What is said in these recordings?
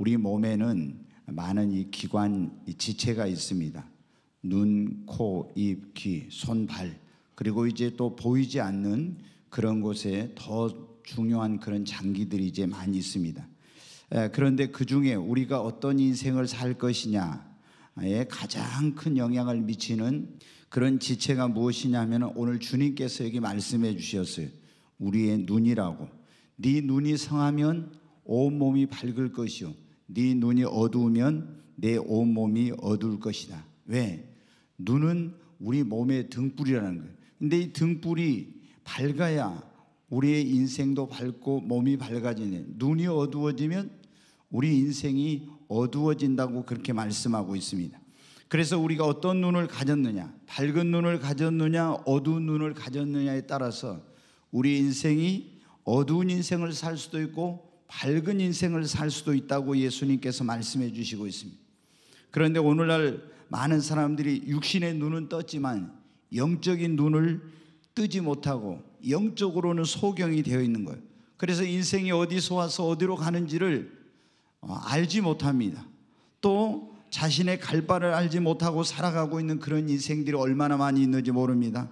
우리 몸에는 많은 이 기관 이 지체가 있습니다. 눈, 코, 입, 귀, 손, 발 그리고 이제 또 보이지 않는 그런 곳에 더 중요한 그런 장기들이 이제 많이 있습니다. 그런데 그 중에 우리가 어떤 인생을 살 것이냐에 가장 큰 영향을 미치는 그런 지체가 무엇이냐면 오늘 주님께서 여기 말씀해 주셨어요. 우리의 눈이라고. 네 눈이 성하면 온 몸이 밝을 것이요. 네 눈이 어두우면 내 온몸이 어두울 것이다. 왜? 눈은 우리 몸의 등불이라는 거예요. 근데 이 등불이 밝아야 우리의 인생도 밝고 몸이 밝아지는 눈이 어두워지면 우리 인생이 어두워진다고 그렇게 말씀하고 있습니다. 그래서 우리가 어떤 눈을 가졌느냐, 밝은 눈을 가졌느냐, 어두운 눈을 가졌느냐에 따라서 우리 인생이 어두운 인생을 살 수도 있고 밝은 인생을 살 수도 있다고 예수님께서 말씀해 주시고 있습니다. 그런데 오늘날 많은 사람들이 육신의 눈은 떴지만 영적인 눈을 뜨지 못하고 영적으로는 소경이 되어 있는 거예요. 그래서 인생이 어디서 와서 어디로 가는지를 어, 알지 못합니다. 또 자신의 갈 바를 알지 못하고 살아가고 있는 그런 인생들이 얼마나 많이 있는지 모릅니다.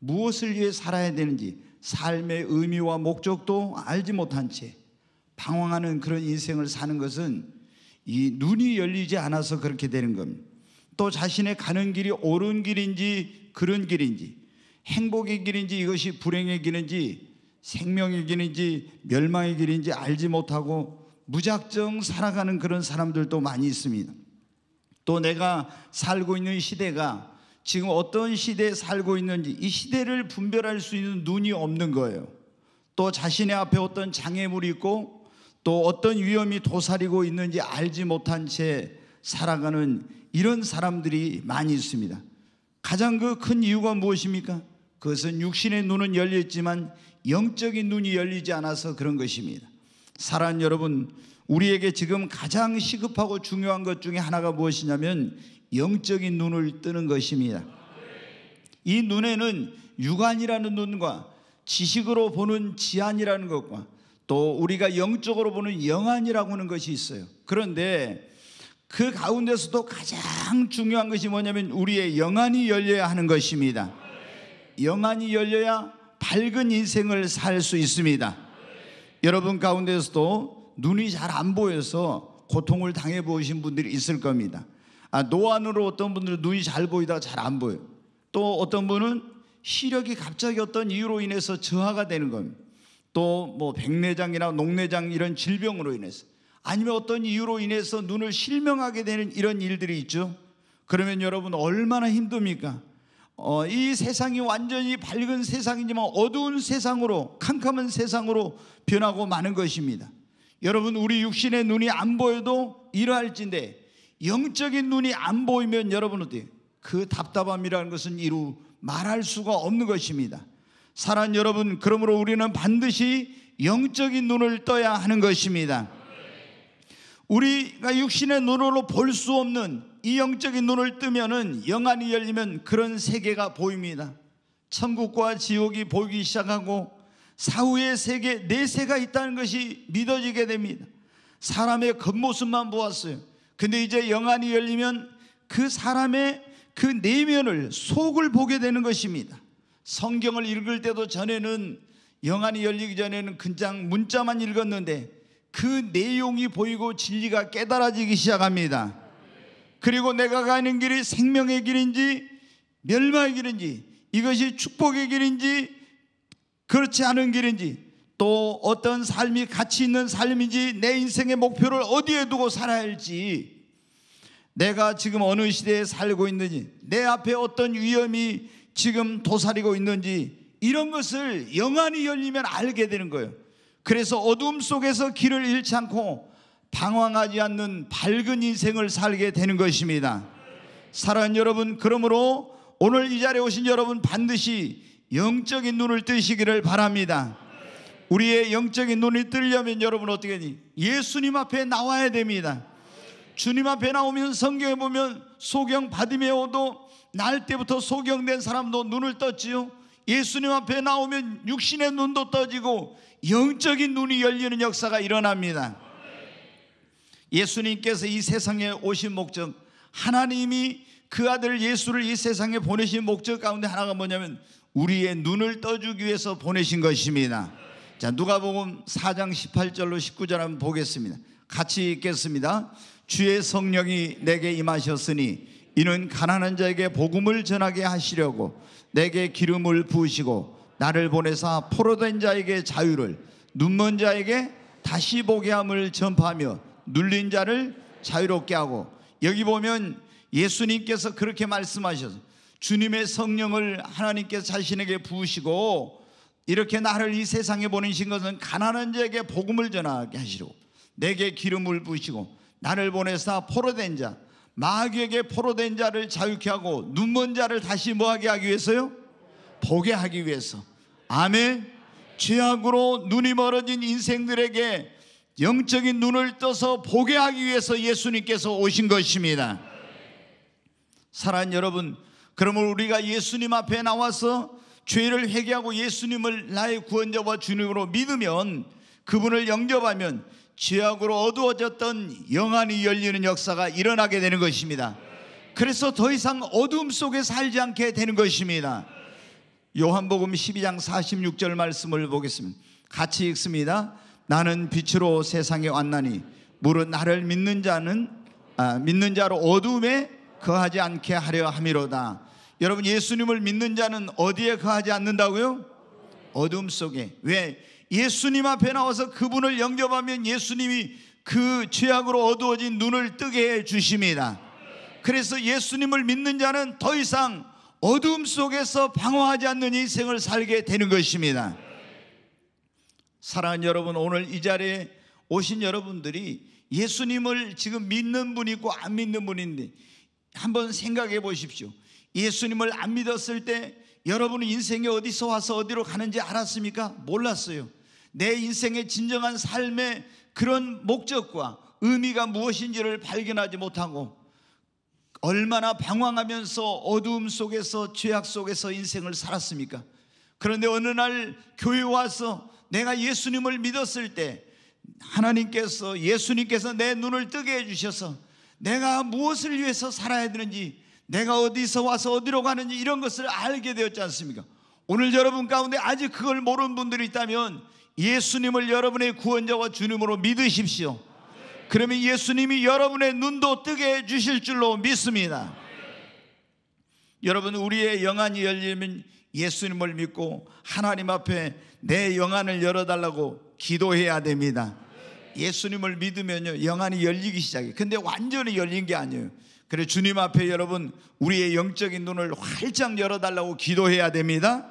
무엇을 위해 살아야 되는지 삶의 의미와 목적도 알지 못한 채 방황하는 그런 인생을 사는 것은 이 눈이 열리지 않아서 그렇게 되는 겁니다. 또 자신의 가는 길이 옳은 길인지 그런 길인지 행복의 길인지 이것이 불행의 길인지 생명의 길인지 멸망의 길인지 알지 못하고 무작정 살아가는 그런 사람들도 많이 있습니다. 또 내가 살고 있는 시대가 지금 어떤 시대에 살고 있는지 이 시대를 분별할 수 있는 눈이 없는 거예요. 또 자신의 앞에 어떤 장애물이 있고 또 어떤 위험이 도사리고 있는지 알지 못한 채 살아가는 이런 사람들이 많이 있습니다. 가장 그 큰 이유가 무엇입니까? 그것은 육신의 눈은 열렸지만 영적인 눈이 열리지 않아서 그런 것입니다. 사랑 여러분, 우리에게 지금 가장 시급하고 중요한 것 중에 하나가 무엇이냐면 영적인 눈을 뜨는 것입니다. 이 눈에는 육안이라는 눈과 지식으로 보는 지안이라는 것과 또 우리가 영적으로 보는 영안이라고 하는 것이 있어요. 그런데 그 가운데서도 가장 중요한 것이 뭐냐면 우리의 영안이 열려야 하는 것입니다. 영안이 열려야 밝은 인생을 살 수 있습니다. 여러분 가운데서도 눈이 잘 안 보여서 고통을 당해 보신 분들이 있을 겁니다. 아, 노안으로 어떤 분들은 눈이 잘보이다잘 안 보여요. 또 어떤 분은 시력이 갑자기 어떤 이유로 인해서 저하가 되는 겁니다. 또뭐 백내장이나 녹내장 이런 질병으로 인해서 아니면 어떤 이유로 인해서 눈을 실명하게 되는 이런 일들이 있죠. 그러면 여러분 얼마나 힘듭니까? 어, 이 세상이 완전히 밝은 세상이지만 어두운 세상으로 캄캄한 세상으로 변하고 많은 것입니다. 여러분 우리 육신의 눈이 안 보여도 이러할진데 영적인 눈이 안 보이면 여러분 어때그 답답함이라는 것은 이루 말할 수가 없는 것입니다. 사랑 여러분, 그러므로 우리는 반드시 영적인 눈을 떠야 하는 것입니다. 우리가 육신의 눈으로 볼 수 없는 이 영적인 눈을 뜨면은 영안이 열리면 그런 세계가 보입니다. 천국과 지옥이 보이기 시작하고 사후의 세계 내세가 있다는 것이 믿어지게 됩니다. 사람의 겉모습만 보았어요. 근데 이제 영안이 열리면 그 사람의 그 내면을 속을 보게 되는 것입니다. 성경을 읽을 때도 전에는 영안이 열리기 전에는 그냥 문자만 읽었는데 그 내용이 보이고 진리가 깨달아지기 시작합니다. 그리고 내가 가는 길이 생명의 길인지 멸망의 길인지 이것이 축복의 길인지 그렇지 않은 길인지 또 어떤 삶이 가치 있는 삶인지 내 인생의 목표를 어디에 두고 살아야 할지 내가 지금 어느 시대에 살고 있는지 내 앞에 어떤 위험이 지금 도사리고 있는지 이런 것을 영안이 열리면 알게 되는 거예요. 그래서 어둠 속에서 길을 잃지 않고 방황하지 않는 밝은 인생을 살게 되는 것입니다. 사랑하는 여러분, 그러므로 오늘 이 자리에 오신 여러분 반드시 영적인 눈을 뜨시기를 바랍니다. 우리의 영적인 눈이 뜨려면 여러분 어떻게 하니? 예수님 앞에 나와야 됩니다. 주님 앞에 나오면 성경에 보면 소경 바디메오도 날 때부터 소경된 사람도 눈을 떴지요. 예수님 앞에 나오면 육신의 눈도 떠지고 영적인 눈이 열리는 역사가 일어납니다. 예수님께서 이 세상에 오신 목적, 하나님이 그 아들 예수를 이 세상에 보내신 목적 가운데 하나가 뭐냐면 우리의 눈을 떠주기 위해서 보내신 것입니다. 자, 누가복음 4장 18절로 19절 한번 보겠습니다. 같이 읽겠습니다. 주의 성령이 내게 임하셨으니 이는 가난한 자에게 복음을 전하게 하시려고 내게 기름을 부으시고 나를 보내사 포로된 자에게 자유를 눈먼 자에게 다시 보게 함을 전파하며 눌린 자를 자유롭게 하고 여기 보면 예수님께서 그렇게 말씀하셔서 주님의 성령을 하나님께서 자신에게 부으시고 이렇게 나를 이 세상에 보내신 것은 가난한 자에게 복음을 전하게 하시고 내게 기름을 부으시고 나를 보내사 포로된 자 마귀에게 포로된 자를 자유케 하고 눈먼 자를 다시 뭐하게 하기 위해서요? 보게 하기 위해서. 아멘. 죄악으로 눈이 멀어진 인생들에게 영적인 눈을 떠서 보게 하기 위해서 예수님께서 오신 것입니다. 사랑하는 여러분, 그러므 우리가 예수님 앞에 나와서 죄를 회개하고 예수님을 나의 구원자와 주님으로 믿으면 그분을 영접하면 죄악으로 어두워졌던 영안이 열리는 역사가 일어나게 되는 것입니다. 그래서 더 이상 어둠 속에 살지 않게 되는 것입니다. 요한복음 12장 46절 말씀을 보겠습니다. 같이 읽습니다. 나는 빛으로 세상에 왔나니 무릇 나를 믿는 자는 아, 믿는 자로 어둠에 거하지 않게 하려 함이로다. 여러분 예수님을 믿는 자는 어디에 거하지 않는다고요? 어둠 속에. 왜? 예수님 앞에 나와서 그분을 영접하면 예수님이 그 죄악으로 어두워진 눈을 뜨게 해 주십니다. 그래서 예수님을 믿는 자는 더 이상 어둠 속에서 방황하지 않는 인생을 살게 되는 것입니다. 사랑하는 여러분, 오늘 이 자리에 오신 여러분들이 예수님을 지금 믿는 분이 있고 안 믿는 분인데 한번 생각해 보십시오. 예수님을 안 믿었을 때 여러분의 인생이 어디서 와서 어디로 가는지 알았습니까? 몰랐어요. 내 인생의 진정한 삶의 그런 목적과 의미가 무엇인지를 발견하지 못하고 얼마나 방황하면서 어두움 속에서 죄악 속에서 인생을 살았습니까? 그런데 어느 날 교회 와서 내가 예수님을 믿었을 때 하나님께서 예수님께서 내 눈을 뜨게 해주셔서 내가 무엇을 위해서 살아야 되는지 내가 어디서 와서 어디로 가는지 이런 것을 알게 되었지 않습니까? 오늘 여러분 가운데 아직 그걸 모르는 분들이 있다면 예수님을 여러분의 구원자와 주님으로 믿으십시오. 그러면 예수님이 여러분의 눈도 뜨게 해 주실 줄로 믿습니다. 여러분 우리의 영안이 열리면 예수님을 믿고 하나님 앞에 내 영안을 열어달라고 기도해야 됩니다. 예수님을 믿으면요 영안이 열리기 시작해. 근데 완전히 열린 게 아니에요. 그래 주님 앞에 여러분 우리의 영적인 눈을 활짝 열어달라고 기도해야 됩니다.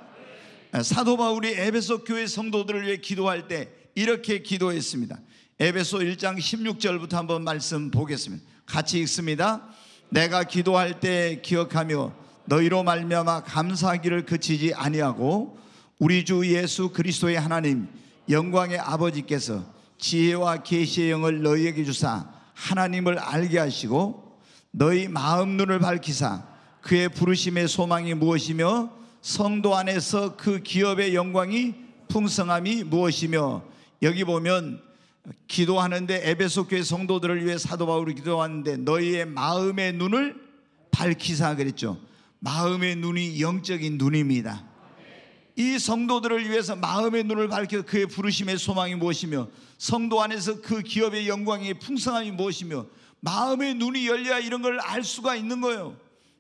아, 사도 바울이 에베소 교회 성도들을 위해 기도할 때 이렇게 기도했습니다. 에베소 1장 16절부터 한번 말씀 보겠습니다. 같이 읽습니다. 내가 기도할 때 기억하며 너희로 말미암아 감사하기를 그치지 아니하고 우리 주 예수 그리스도의 하나님 영광의 아버지께서 지혜와 계시의 영을 너희에게 주사 하나님을 알게 하시고 너희 마음 눈을 밝히사 그의 부르심의 소망이 무엇이며 성도 안에서 그 기업의 영광이 풍성함이 무엇이며 여기 보면 기도하는데 에베소 교회 성도들을 위해 사도 바울이 기도하는데 너희의 마음의 눈을 밝히사 그랬죠. 마음의 눈이 영적인 눈입니다. 이 성도들을 위해서 마음의 눈을 밝혀 그의 부르심의 소망이 무엇이며 성도 안에서 그 기업의 영광의 풍성함이 무엇이며 마음의 눈이 열려야 이런 걸 알 수가 있는 거예요.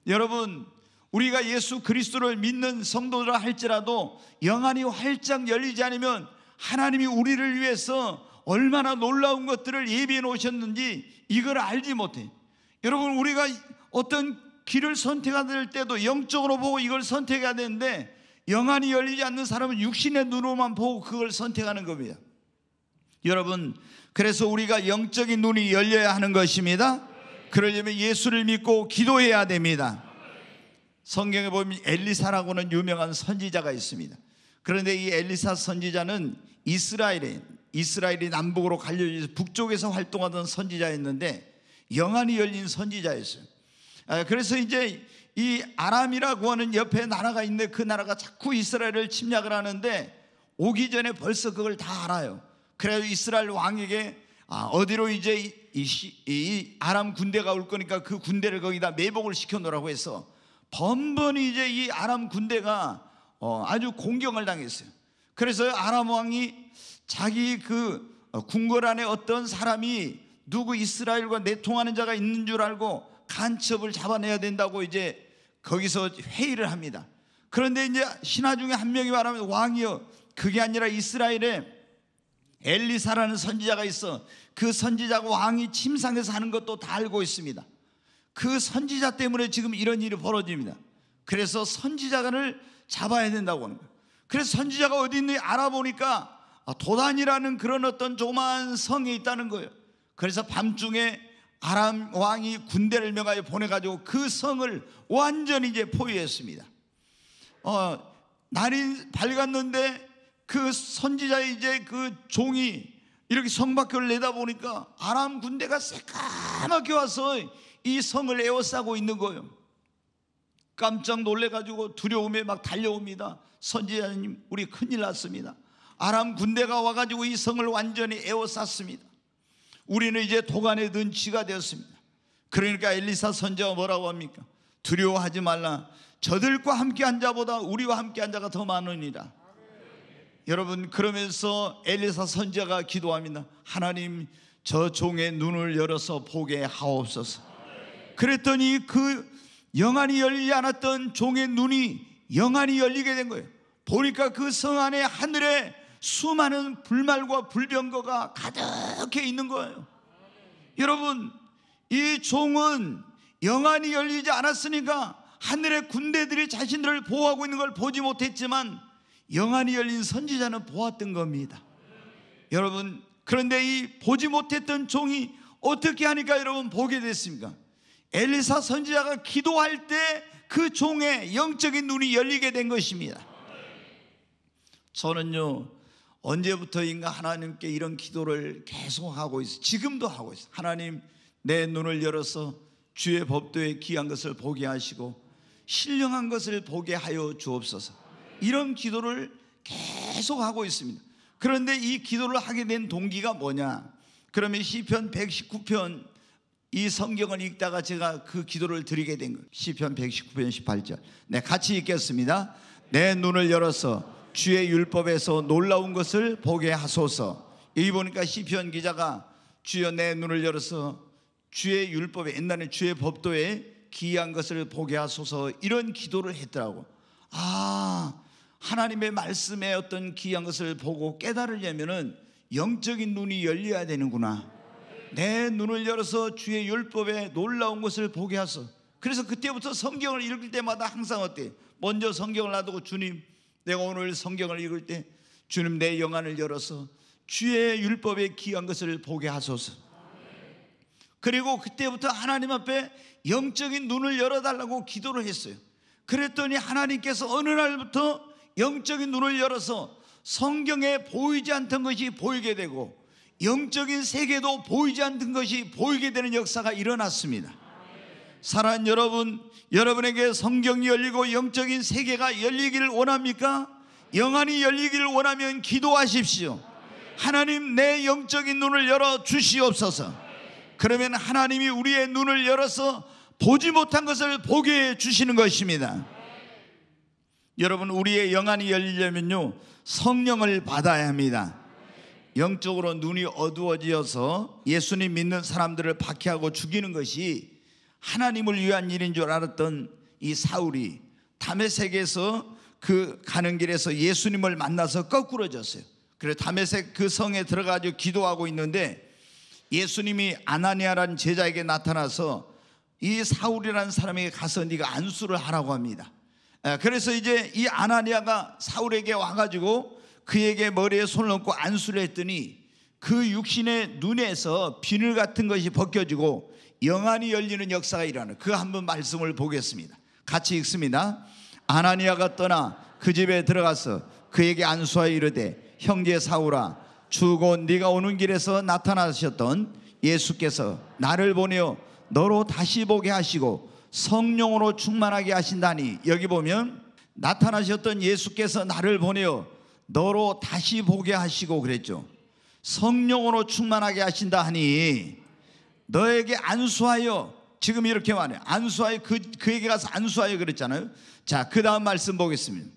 여러분, 우리가 예수 그리스도를 믿는 성도라 할지라도 영안이 활짝 열리지 않으면 하나님이 우리를 위해서 얼마나 놀라운 것들을 예비해 놓으셨는지 이걸 알지 못해. 여러분, 우리가 어떤 길을 선택할 때도 영적으로 보고 이걸 선택해야 되는데 영안이 열리지 않는 사람은 육신의 눈으로만 보고 그걸 선택하는 겁니다. 여러분, 그래서 우리가 영적인 눈이 열려야 하는 것입니다. 그러려면 예수를 믿고 기도해야 됩니다. 성경에 보면 엘리사라고는 유명한 선지자가 있습니다. 그런데 이 엘리사 선지자는 이스라엘에 이스라엘이 남북으로 갈려져서 북쪽에서 활동하던 선지자였는데 영안이 열린 선지자였어요. 아, 그래서 이제 이 아람이라고 하는 옆에 나라가 있는데 그 나라가 자꾸 이스라엘을 침략을 하는데 오기 전에 벌써 그걸 다 알아요. 그래서 이스라엘 왕에게 아, 어디로 이제 이, 이, 이, 아람 군대가 올 거니까 그 군대를 거기다 매복을 시켜놓으라고 해서 번번이 이제 이 아람 군대가 어, 아주 공경을 당했어요. 그래서 아람 왕이 자기 그 어, 궁궐 안에 어떤 사람이 누구 이스라엘과 내통하는 자가 있는 줄 알고 간첩을 잡아내야 된다고 이제 거기서 회의를 합니다. 그런데 이제 신하 중에 한 명이 말하면 왕이요 그게 아니라 이스라엘의 엘리사라는 선지자가 있어 그 선지자가 왕이 침상에서 하는 것도 다 알고 있습니다. 그 선지자 때문에 지금 이런 일이 벌어집니다. 그래서 선지자간을 잡아야 된다고 하는 거예요. 그래서 선지자가 어디 있는지 알아보니까 아, 도단이라는 그런 어떤 조그만 성이 있다는 거예요. 그래서 밤중에 아람 왕이 군대를 명하여 보내가지고 그 성을 완전히 이제 포위했습니다. 어, 날이 밝았는데 그 선지자의 이제 그 종이 이렇게 성 밖을 내다보니까 아람 군대가 새까맣게 와서 이 성을 에워싸고 있는 거예요. 깜짝 놀래가지고 두려움에 막 달려옵니다. 선지자님, 우리 큰일 났습니다. 아람 군대가 와가지고 이 성을 완전히 에워쌌습니다. 우리는 이제 도간에 든지가 되었습니다. 그러니까 엘리사 선지가 뭐라고 합니까? 두려워하지 말라. 저들과 함께 한 자보다 우리와 함께 한 자가 더 많으니라. 여러분 그러면서 엘리사 선자가 기도합니다. 하나님 저 종의 눈을 열어서 보게 하옵소서. 그랬더니 그 영안이 열리지 않았던 종의 눈이 영안이 열리게 된 거예요. 보니까 그 성 안에 하늘에 수많은 불말과 불병거가 가득해 있는 거예요. 여러분 이 종은 영안이 열리지 않았으니까 하늘의 군대들이 자신들을 보호하고 있는 걸 보지 못했지만 영안이 열린 선지자는 보았던 겁니다. 여러분, 그런데 이 보지 못했던 종이 어떻게 하니까 여러분 보게 됐습니까? 엘리사 선지자가 기도할 때 그 종의 영적인 눈이 열리게 된 것입니다. 저는요, 언제부터인가 하나님께 이런 기도를 계속 하고 있어 지금도 하고 있어 하나님, 내 눈을 열어서 주의 법도에 귀한 것을 보게 하시고 신령한 것을 보게 하여 주옵소서. 이런 기도를 계속 하고 있습니다. 그런데 이 기도를 하게 된 동기가 뭐냐? 그러면 시편 119편 이 성경을 읽다가 제가 그 기도를 드리게 된 거예요. 시편 119편 18절. 네, 같이 읽겠습니다. 내 눈을 열어서 주의 율법에서 놀라운 것을 보게 하소서. 여기 보니까 시편 기자가 주여 내 눈을 열어서 주의 율법에 옛날에 주의 법도에 기이한 것을 보게 하소서 이런 기도를 했더라고. 아, 하나님의 말씀에 어떤 귀한 것을 보고 깨달으려면은 영적인 눈이 열려야 되는구나. 내 눈을 열어서 주의 율법에 놀라운 것을 보게 하소. 그래서 그때부터 성경을 읽을 때마다 항상 어때? 먼저 성경을 놔두고 주님, 내가 오늘 성경을 읽을 때 주님 내 영안을 열어서 주의 율법에 귀한 것을 보게 하소서. 그리고 그때부터 하나님 앞에 영적인 눈을 열어달라고 기도를 했어요. 그랬더니 하나님께서 어느 날부터 영적인 눈을 열어서 성경에 보이지 않던 것이 보이게 되고 영적인 세계도 보이지 않던 것이 보이게 되는 역사가 일어났습니다. 사랑하 여러분, 여러분에게 성경이 열리고 영적인 세계가 열리기를 원합니까? 영안이 열리기를 원하면 기도하십시오. 하나님 내 영적인 눈을 열어 주시옵소서. 그러면 하나님이 우리의 눈을 열어서 보지 못한 것을 보게 해 주시는 것입니다. 여러분 우리의 영안이 열리려면요 성령을 받아야 합니다. 영적으로 눈이 어두워지어서 예수님 믿는 사람들을 박해하고 죽이는 것이 하나님을 위한 일인 줄 알았던 이 사울이 담의 세계에서 그 가는 길에서 예수님을 만나서 거꾸러졌어요. 그래서 담의 그 성에 들어가지 기도하고 있는데 예수님이 아나니아라는 제자에게 나타나서 이 사울이라는 사람에게 가서 네가 안수를 하라고 합니다. 예, 그래서 이제 이 아나니아가 사울에게 와가지고 그에게 머리에 손을 얹고 안수를 했더니 그 육신의 눈에서 비늘 같은 것이 벗겨지고 영안이 열리는 역사가 일어나는 그 한 번 말씀을 보겠습니다. 같이 읽습니다. 아나니아가 떠나 그 집에 들어가서 그에게 안수하여 이르되 형제 사울아 주고 네가 오는 길에서 나타나셨던 예수께서 나를 보내어 너로 다시 보게 하시고 성령으로 충만하게 하신다니 여기 보면 나타나셨던 예수께서 나를 보내어 너로 다시 보게 하시고 그랬죠. 성령으로 충만하게 하신다 하니 너에게 안수하여 지금 이렇게 말해 안수하여 그, 그에게 가서 안수하여 그랬잖아요. 자, 그 다음 말씀 보겠습니다.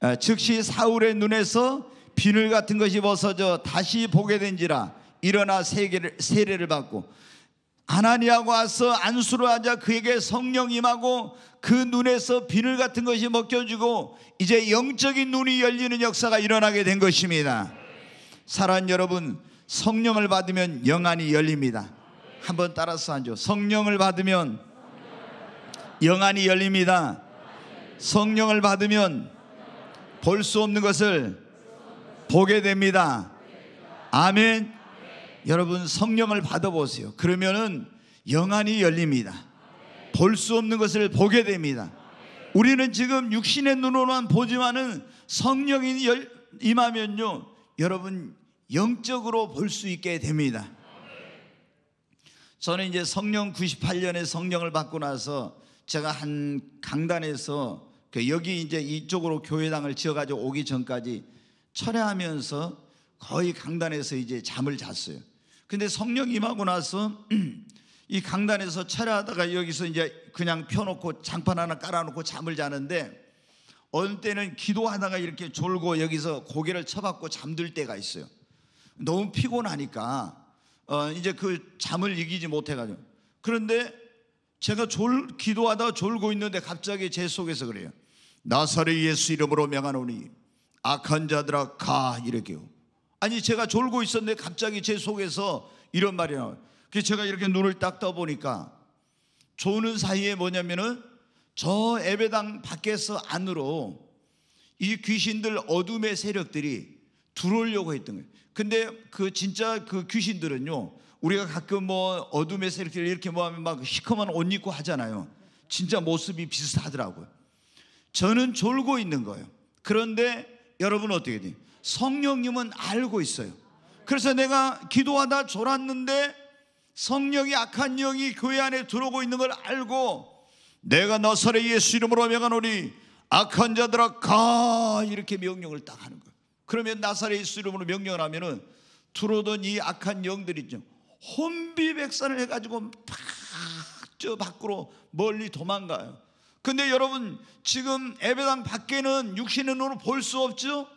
아, 즉시 사울의 눈에서 비늘 같은 것이 벗어져 다시 보게 된지라 일어나 세계를, 세례를 받고 아나니아가 와서 안수를 하자 그에게 성령 임하고 그 눈에서 비늘 같은 것이 먹혀지고 이제 영적인 눈이 열리는 역사가 일어나게 된 것입니다. 사랑하 여러분, 성령을 받으면 영안이 열립니다. 한번 따라서 하죠. 성령을 받으면 영안이 열립니다. 성령을 받으면 볼 수 없는 것을 보게 됩니다. 아멘. 여러분 성령을 받아보세요. 그러면은 영안이 열립니다. 볼 수 없는 것을 보게 됩니다. 우리는 지금 육신의 눈으로만 보지만은 성령이 열, 임하면요. 여러분 영적으로 볼 수 있게 됩니다. 저는 이제 성령 98년에 성령을 받고 나서 제가 한 강단에서 그 여기 이제 이쪽으로 교회당을 지어가지고 오기 전까지 철회하면서 거의 강단에서 이제 잠을 잤어요. 근데 성령 임하고 나서 이 강단에서 철회하다가 여기서 이제 그냥 펴놓고 장판 하나 깔아놓고 잠을 자는데 어느 때는 기도하다가 이렇게 졸고 여기서 고개를 쳐박고 잠들 때가 있어요. 너무 피곤하니까 어 이제 그 잠을 이기지 못해가지고 그런데 제가 졸 기도하다 졸고 있는데 갑자기 제 속에서 그래요. 나사렛 예수 이름으로 명하노니 악한 자들아 가 이렇게요. 아니 제가 졸고 있었는데 갑자기 제 속에서 이런 말이 나와요. 그 제가 이렇게 눈을 딱 떠보니까 조는 사이에 뭐냐면은 저 예배당 밖에서 안으로 이 귀신들 어둠의 세력들이 들어오려고 했던 거예요. 근데 그 진짜 그 귀신들은요. 우리가 가끔 뭐 어둠의 세력들 이렇게 뭐 하면 막 시커먼 옷 입고 하잖아요. 진짜 모습이 비슷하더라고요. 저는 졸고 있는 거예요. 그런데 여러분 어떻게 돼요? 성령님은 알고 있어요. 그래서 내가 기도하다 졸았는데 성령이 악한 영이 교회 안에 들어오고 있는 걸 알고 내가 나사렛 예수 이름으로 명하노니 악한 자들아 가 이렇게 명령을 딱 하는 거예요. 그러면 나사렛 예수 이름으로 명령을 하면은 들어오던 이 악한 영들 있죠. 혼비백산을 해가지고 막저 밖으로 멀리 도망가요. 근데 여러분 지금 에베당 밖에는 육신의 눈으로 볼 수 없죠.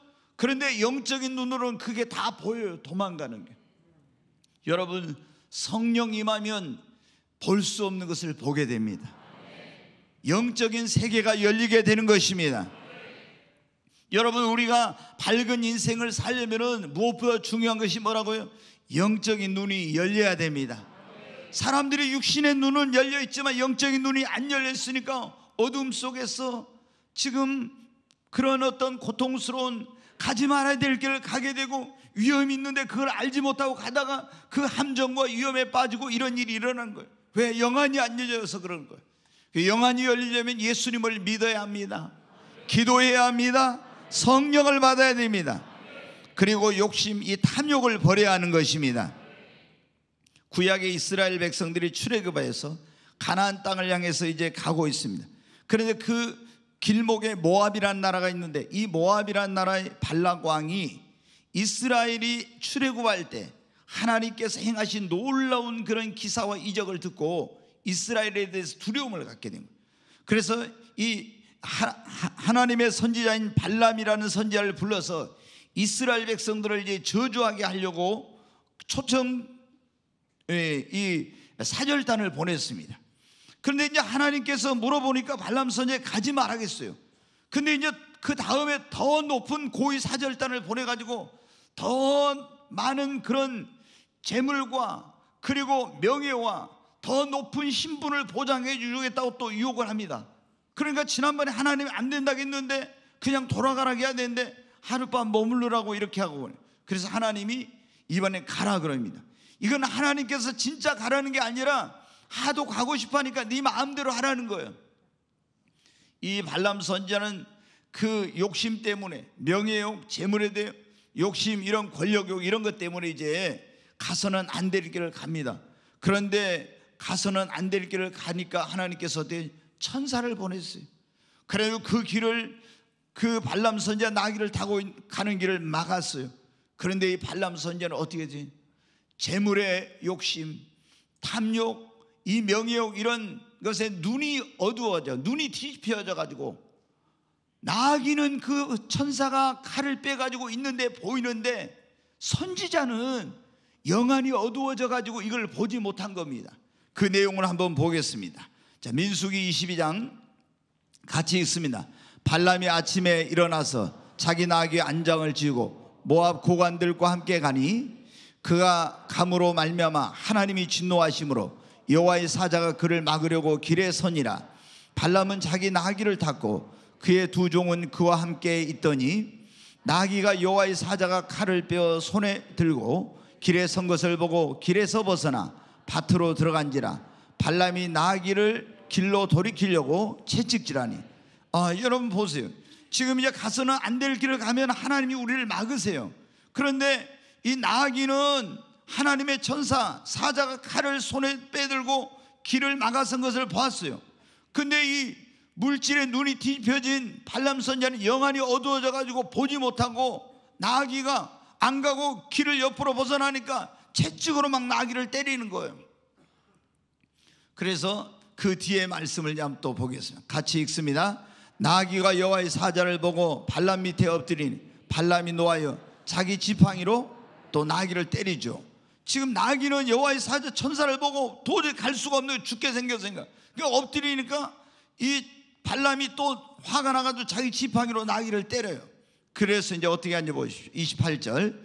그런데 영적인 눈으로는 그게 다 보여요. 도망가는 게. 여러분, 성령 임하면 볼 수 없는 것을 보게 됩니다. 영적인 세계가 열리게 되는 것입니다. 여러분, 우리가 밝은 인생을 살려면 무엇보다 중요한 것이 뭐라고요? 영적인 눈이 열려야 됩니다. 사람들이 육신의 눈은 열려 있지만 영적인 눈이 안 열려 있으니까 어둠 속에서 지금 그런 어떤 고통스러운 가지 말아야 될 길을 가게 되고 위험이 있는데 그걸 알지 못하고 가다가 그 함정과 위험에 빠지고 이런 일이 일어난 거예요. 왜 영안이 안 열려서 그런 거예요. 그 영안이 열리려면 예수님을 믿어야 합니다. 기도해야 합니다. 성령을 받아야 됩니다. 그리고 욕심, 이 탐욕을 버려야 하는 것입니다. 구약의 이스라엘 백성들이 출애굽하서 가나안 땅을 향해서 이제 가고 있습니다. 그런데 그 길목에 모압이란 나라가 있는데 이 모압이란 나라의 발락 왕이 이스라엘이 출애굽할 때 하나님께서 행하신 놀라운 그런 기사와 이적을 듣고 이스라엘에 대해서 두려움을 갖게 된 거예요. 그래서 이 하나님의 선지자인 발람이라는 선지자를 불러서 이스라엘 백성들을 이제 저주하게 하려고 초청 예, 이 사절단을 보냈습니다. 그런데 이제 하나님께서 물어보니까 발람선에 가지 말하겠어요. 근데 이제 그 다음에 더 높은 고위 사절단을 보내가지고 더 많은 그런 재물과 그리고 명예와 더 높은 신분을 보장해 주겠다고 또 유혹을 합니다. 그러니까 지난번에 하나님이 안 된다고 했는데 그냥 돌아가라고 해야 되는데 하룻밤 머물러라고 이렇게 하고 그래서 하나님이 이번에 가라 그럽니다. 이건 하나님께서 진짜 가라는 게 아니라 하도 가고 싶어 하니까 네 마음대로 하라는 거예요. 이 발람 선자는 그 욕심 때문에 명예욕, 재물에 대해 욕심 이런 권력욕 이런 것 때문에 이제 가서는 안 될 길을 갑니다. 그런데 가서는 안 될 길을 가니까 하나님께서 천사를 보냈어요. 그래도 그 길을 그 발람 선자 나귀를 타고 가는 길을 막았어요. 그런데 이 발람 선자는 어떻게 돼? 재물의 욕심, 탐욕, 이 명예욕 이런 것에 눈이 어두워져 눈이 뒤집혀져 가지고 나귀는 아그 천사가 칼을 빼가지고 있는데 보이는데 선지자는 영안이 어두워져 가지고 이걸 보지 못한 겁니다. 그 내용을 한번 보겠습니다. 자, 민수기 22장 같이 있습니다. 발람이 아침에 일어나서 자기 나귀 안장을 지고 우 모압 고관들과 함께 가니 그가 감으로 말미암아 하나님이 진노하심으로 여호와의 사자가 그를 막으려고 길에 선이라 발람은 자기 나귀를 탔고 그의 두 종은 그와 함께 있더니 나귀가 여호와의 사자가 칼을 빼어 손에 들고 길에 선 것을 보고 길에서 벗어나 밭으로 들어간지라 발람이 나귀를 길로 돌이키려고 채찍질하니 아 여러분 보세요 지금 이제 가서는 안 될 길을 가면 하나님이 우리를 막으세요 그런데 이 나귀는 하나님의 천사 사자가 칼을 손에 빼들고 길을 막아선 것을 보았어요. 근데 이 물질에 눈이 뒤집혀진 발람선자는 영안이 어두워져 가지고 보지 못하고 나귀가 안 가고 길을 옆으로 벗어나니까 채찍으로 막 나귀를 때리는 거예요. 그래서 그 뒤에 말씀을 또 보겠습니다. 같이 읽습니다. 나귀가 여호와의 사자를 보고 발람 밑에 엎드리니 발람이 놓아여 자기 지팡이로 또 나귀를 때리죠. 지금 나귀는 여호와의 사자 천사를 보고 도저히 갈 수가 없는 죽게 생겼으니까 그러니까 엎드리니까 이 발람이 또 화가 나가지고 자기 지팡이로 나귀를 때려요. 그래서 이제 어떻게 하는지 보십시오. 28절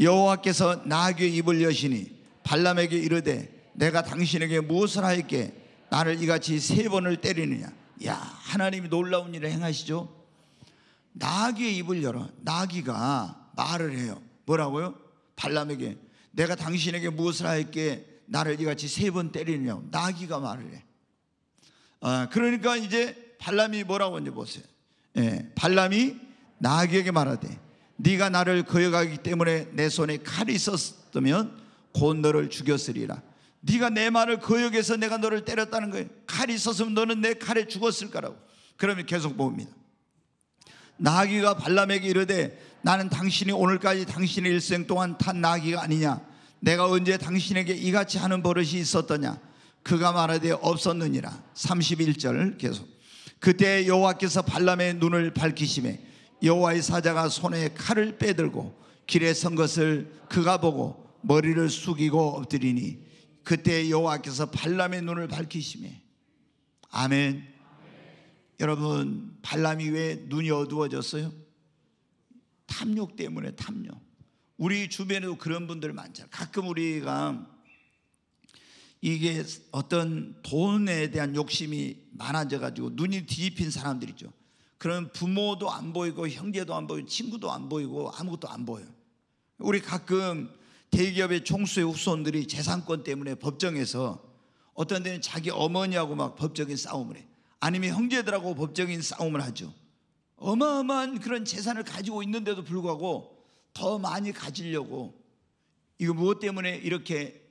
여호와께서 나귀의 입을 여시니 발람에게 이르되 내가 당신에게 무엇을 할였게 나를 이같이 세 번을 때리느냐. 야 하나님이 놀라운 일을 행하시죠. 나귀의 입을 열어 나귀가 말을 해요. 뭐라고요? 발람에게 내가 당신에게 무엇을 할였 나를 이같이 세 번 때리느냐 나귀가 말을 해 아, 그러니까 이제 발람이 뭐라고 이제 보세요 예, 발람이 나귀에게 말하되 네가 나를 거역하기 때문에 내 손에 칼이 있었다면 곧 너를 죽였으리라 네가 내 말을 거역해서 내가 너를 때렸다는 거예요 칼이 있었으면 너는 내 칼에 죽었을 거라고 그러면 계속 봅니다 나귀가 발람에게 이르되 나는 당신이 오늘까지 당신의 일생 동안 탄 나귀가 아니냐 내가 언제 당신에게 이같이 하는 버릇이 있었더냐 그가 말하되 없었느니라 31절 계속 그때 여호와께서 발람의 눈을 밝히심에 여호와의 사자가 손에 칼을 빼들고 길에 선 것을 그가 보고 머리를 숙이고 엎드리니 그때 여호와께서 발람의 눈을 밝히심에 아멘. 아멘. 여러분 발람이 왜 눈이 어두워졌어요? 탐욕 때문에 탐욕. 우리 주변에도 그런 분들 많잖아요. 가끔 우리가 이게 어떤 돈에 대한 욕심이 많아져 가지고 눈이 뒤집힌 사람들 있죠. 그런 부모도 안 보이고 형제도 안 보이고 친구도 안 보이고 아무것도 안보여 우리 가끔 대기업의 총수의 후손들이 재산권 때문에 법정에서 어떤 데는 자기 어머니하고 막 법적인 싸움을 해. 아니면 형제들하고 법적인 싸움을 하죠. 어마어마한 그런 재산을 가지고 있는데도 불구하고 더 많이 가지려고 이거 무엇 때문에 이렇게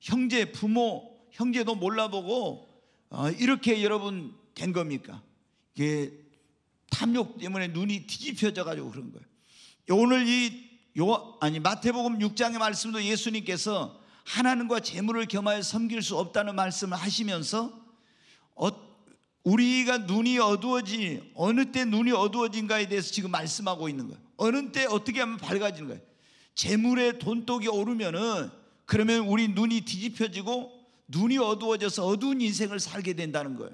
형제 부모 형제도 몰라보고 어, 이렇게 여러분 된 겁니까? 이게 탐욕 때문에 눈이 뒤집혀져 가지고 그런 거예요. 오늘 이 요, 아니 마태복음 6장의 말씀도 예수님께서 하나님과 재물을 겸하여 섬길 수 없다는 말씀을 하시면서 어 우리가 눈이 어두워지 어느 때 눈이 어두워진가에 대해서 지금 말씀하고 있는 거예요. 어느 때 어떻게 하면 밝아지는 거예요. 재물의 돈독이 오르면은 그러면 우리 눈이 뒤집혀지고 눈이 어두워져서 어두운 인생을 살게 된다는 거예요.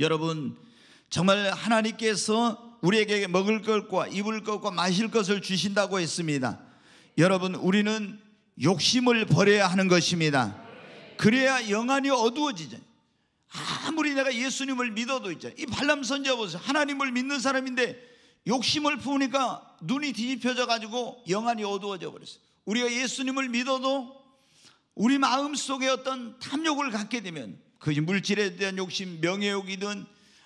여러분 정말 하나님께서 우리에게 먹을 것과 입을 것과 마실 것을 주신다고 했습니다. 여러분 우리는 욕심을 버려야 하는 것입니다. 그래야 영안이 어두워지죠. 아무리 내가 예수님을 믿어도 있잖아. 이 발람 선지자 보세요. 하나님을 믿는 사람인데 욕심을 품으니까 눈이 뒤집혀져 가지고 영안이 어두워져 버렸어. 우리가 예수님을 믿어도 우리 마음 속에 어떤 탐욕을 갖게 되면 그 물질에 대한 욕심, 명예욕이든